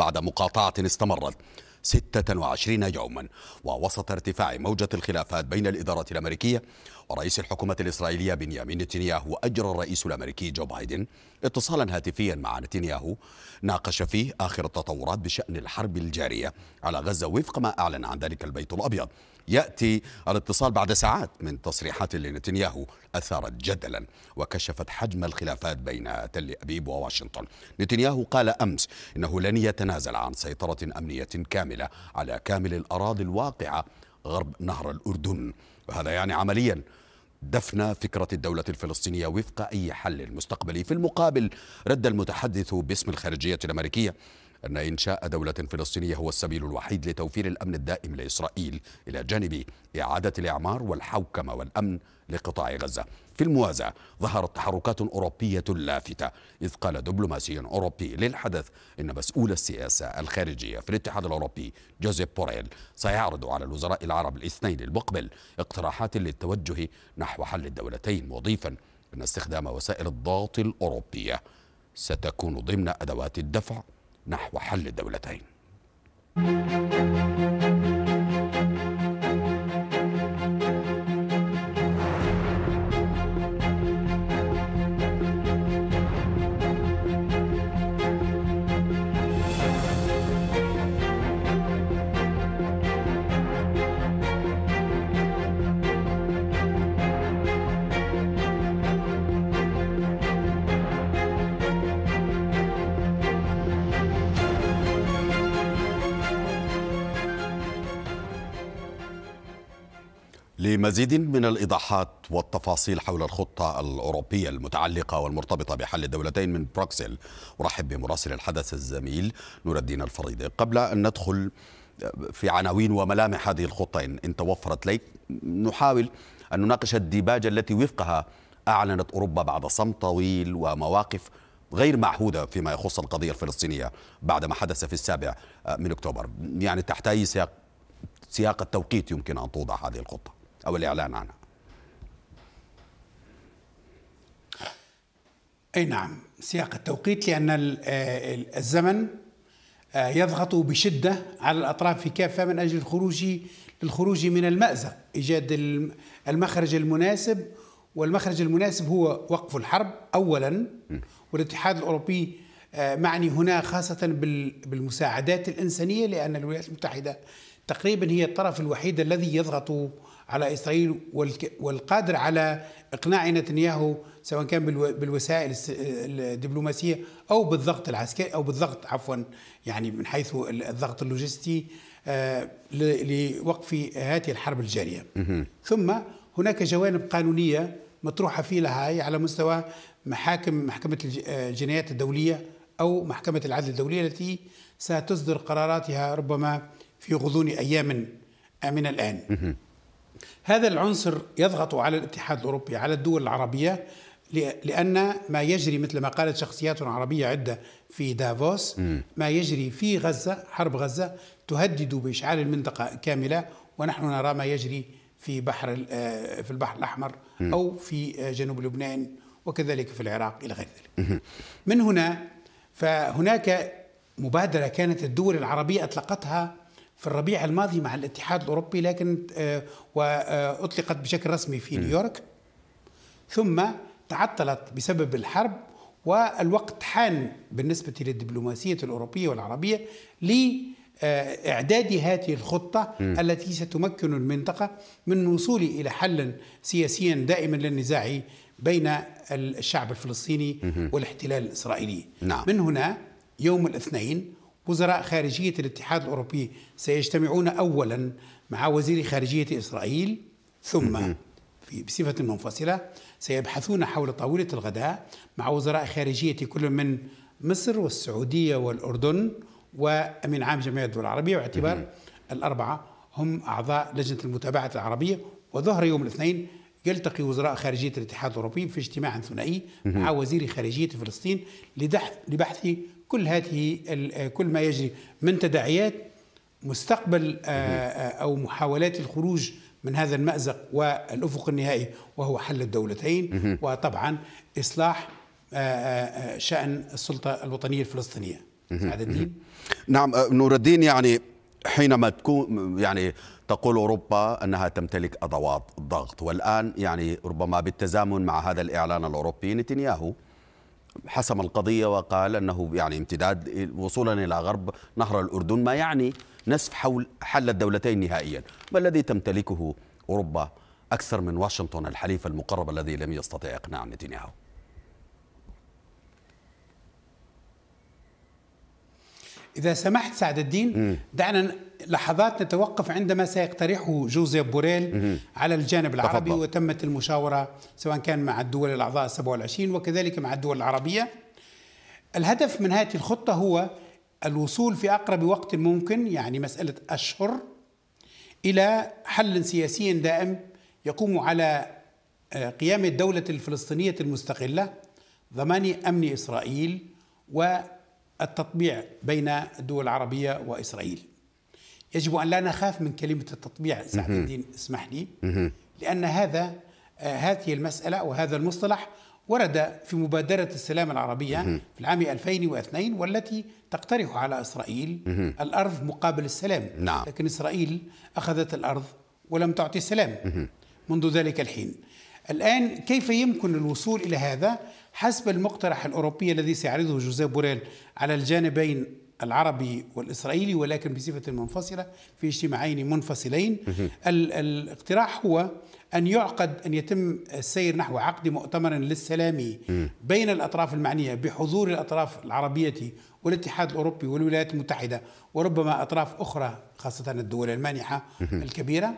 بعد مقاطعة استمرت 26 يوما ووسط ارتفاع موجة الخلافات بين الإدارة الأمريكية ورئيس الحكومة الإسرائيلية بنيامين نتنياهو أجرى الرئيس الأمريكي جو بايدن اتصالا هاتفيا مع نتنياهو ناقش فيه آخر التطورات بشأن الحرب الجارية على غزة وفق ما أعلن عن ذلك البيت الأبيض يأتي الاتصال بعد ساعات من تصريحات لنتنياهو أثارت جدلا وكشفت حجم الخلافات بين تل أبيب وواشنطن نتنياهو قال أمس إنه لن يتنازل عن سيطرة أمنية كاملة كاملة على كامل الأراضي الواقعة غرب نهر الأردن وهذا يعني عمليا دفن فكرة الدولة الفلسطينية وفق أي حل مستقبلي في المقابل رد المتحدث باسم الخارجية الأمريكية أن إنشاء دولة فلسطينية هو السبيل الوحيد لتوفير الأمن الدائم لإسرائيل إلى جانب إعادة الإعمار والحوكمة والأمن لقطاع غزة في الموازاة ظهرت تحركات أوروبية لافتة إذ قال دبلوماسي أوروبي للحدث إن مسؤول السياسة الخارجية في الاتحاد الأوروبي جوزيف بوريل سيعرض على الوزراء العرب الاثنين المقبل اقتراحات للتوجه نحو حل الدولتين مضيفا أن استخدام وسائل الضغط الأوروبية ستكون ضمن أدوات الدفع نحو حل الدولتين لمزيد من الإيضاحات والتفاصيل حول الخطة الأوروبية المتعلقة والمرتبطة بحل الدولتين من بروكسل أرحب بمراسل الحدث الزميل نور الدين الفريدي قبل أن ندخل في عناوين وملامح هذه الخطة إن توفرت لي نحاول أن نناقش الديباجة التي وفقها أعلنت أوروبا بعد صمت طويل ومواقف غير معهودة فيما يخص القضية الفلسطينية بعد ما حدث في السابع آه، من أكتوبر يعني تحت أي سياق سياق التوقيت يمكن أن توضع هذه الخطة أو الإعلان عنها أي نعم سياق التوقيت لأن الزمن آه، يضغط بشدة على الأطراف في كافة من أجل الخروج للخروج من المأزق إيجاد المخرج المناسب والمخرج المناسب هو وقف الحرب أولا والاتحاد الأوروبي آه، معني هنا خاصة بالمساعدات الإنسانية لأن الولايات المتحدة تقريبا هي الطرف الوحيد الذي يضغط على إسرائيل والقادر على إقناع نتنياهو سواء كان بالوسائل الدبلوماسية أو بالضغط العسكري أو بالضغط عفوا يعني من حيث الضغط اللوجستي آه، لوقف هذه الحرب الجارية ثم هناك جوانب قانونية مطروحة في لاهاي على مستوى محاكم محكمة آه، الجنايات الدولية أو محكمة العدل الدولية التي ستصدر قراراتها ربما في غضون أيام من الآن هذا العنصر يضغط على الاتحاد الاوروبي على الدول العربيه لأن ما يجري مثل ما قالت شخصيات عربية عدة في دافوس ما يجري في غزة حرب غزة تهدد بإشعال المنطقة كاملة ونحن نرى ما يجري في بحر آه، في البحر الأحمر أو في آه، جنوب لبنان وكذلك في العراق إلى غير ذلك من هنا فهناك مبادرة كانت الدول العربية أطلقتها في الربيع الماضي مع الاتحاد الاوروبي لكن آه، واطلقت آه، بشكل رسمي في نيويورك ثم تعطلت بسبب الحرب والوقت حان بالنسبه للدبلوماسيه الاوروبيه والعربيه لاعداد آه، هذه الخطه م. التي ستمكن المنطقه من الوصول الى حل سياسي دائما للنزاع بين الشعب الفلسطيني والاحتلال الاسرائيلي نعم. من هنا يوم الاثنين وزراء خارجية الاتحاد الأوروبي سيجتمعون أولا مع وزير خارجية إسرائيل ثم في بصفة منفصلة سيبحثون حول طاولة الغداء مع وزراء خارجية كل من مصر والسعودية والأردن ومن عام جمعية الدول العربية باعتبار الأربعة هم أعضاء لجنة المتابعة العربية وظهر يوم الاثنين يلتقي وزراء خارجية الاتحاد الأوروبي في اجتماع ثنائي مع وزير خارجية فلسطين لبحث كل هذه آه، كل ما يجري من تداعيات مستقبل آه، آه، او محاولات الخروج من هذا المأزق والأفق النهائي وهو حل الدولتين وطبعا إصلاح شأن السلطة الوطنية الفلسطينية سعد الدين نعم نور الدين يعني حينما تكون يعني تقول أوروبا أنها تمتلك أدوات الضغط والآن يعني ربما بالتزامن مع هذا الإعلان الأوروبي نتنياهو حسم القضية وقال أنه يعني امتداد وصولا إلى غرب نهر الأردن ما يعني نصف حول حل الدولتين نهائيا ما الذي تمتلكه أوروبا أكثر من واشنطن الحليف المقرب الذي لم يستطع إقناع نتنياهو إذا سمحت سعد الدين دعنا لحظات نتوقف عندما سيقترحه جوزيف بوريل على الجانب العربي تفضل. وتمت المشاورة سواء كان مع الدول الأعضاء 27 وكذلك مع الدول العربية الهدف من هذه الخطة هو الوصول في أقرب وقت ممكن يعني مسألة أشهر إلى حل سياسي دائم يقوم على آه، قيام الدولة الفلسطينية المستقلة ضمان أمن إسرائيل و التطبيع بين الدول العربية وإسرائيل يجب أن لا نخاف من كلمة التطبيع سعد الدين اسمح لي لأن هذا آه، هذه المسألة وهذا المصطلح ورد في مبادرة السلام العربية في العام 2002 والتي تقترح على إسرائيل الأرض مقابل السلام نعم. لكن إسرائيل أخذت الأرض ولم تعطي السلام منذ ذلك الحين الآن كيف يمكن الوصول إلى هذا حسب المقترح الأوروبي الذي سيعرضه جوزيف بوريل على الجانبين العربي والإسرائيلي ولكن بصفة منفصلة في اجتماعين منفصلين الاقتراح هو أن يعقد أن يتم السير نحو عقد مؤتمر للسلام بين الأطراف المعنية بحضور الأطراف العربية والاتحاد الأوروبي والولايات المتحدة وربما أطراف أخرى خاصة الدول المانحة الكبيرة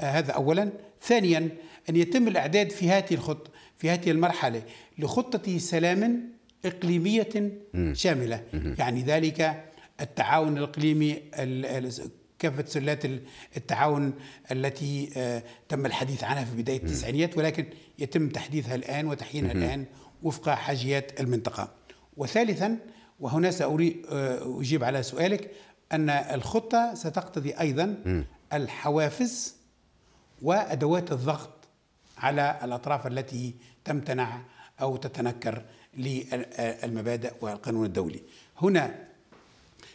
آه، هذا اولا ثانيا ان يتم الاعداد في هذه الخطه في هذه المرحله لخطه سلام اقليميه شامله يعني ذلك التعاون الاقليمي كافه سلات التعاون التي آه، تم الحديث عنها في بدايه التسعينيات ولكن يتم تحديثها الان وتحيينها الان وفق حاجيات المنطقه وثالثا وهنا سأريد آه، أجيب على سؤالك أن الخطة ستقتضي أيضا الحوافز وادوات الضغط على الاطراف التي تمتنع او تتنكر للمبادئ والقانون الدولي. هنا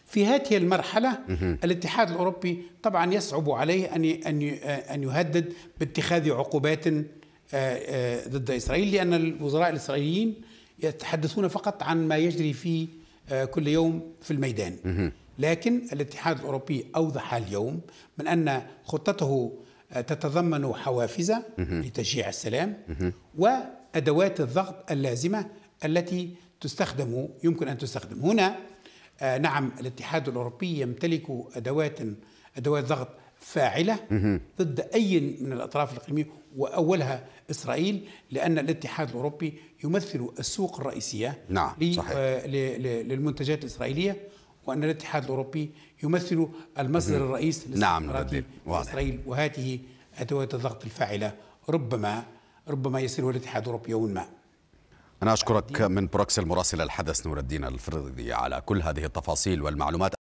في هذه المرحلة الاتحاد الأوروبي طبعا يصعب عليه أن أن يهدد باتخاذ عقوبات آه، آه، ضد إسرائيل لأن الوزراء الإسرائيليين يتحدثون فقط عن ما يجري في آه، كل يوم في الميدان لكن الاتحاد الأوروبي أوضح اليوم من أن خطته تتضمن حوافز لتشجيع السلام وادوات الضغط اللازمه التي تستخدم يمكن ان تستخدم هنا آه، نعم الاتحاد الاوروبي يمتلك ادوات ادوات ضغط فاعله ضد اي من الاطراف الاقليميه واولها اسرائيل لان الاتحاد الاوروبي يمثل السوق الرئيسيه نعم صحيح. آه، للمنتجات الاسرائيليه وأن الاتحاد الأوروبي يمثل المصدر الرئيس للاستثمارات نعم إسرائيل وهاته أدوات الضغط الفاعلة ربما ربما يصير الاتحاد الأوروبي يوما ما أنا أشكرك من بروكسل مراسل الحدث نور الدين الفريدي على كل هذه التفاصيل والمعلومات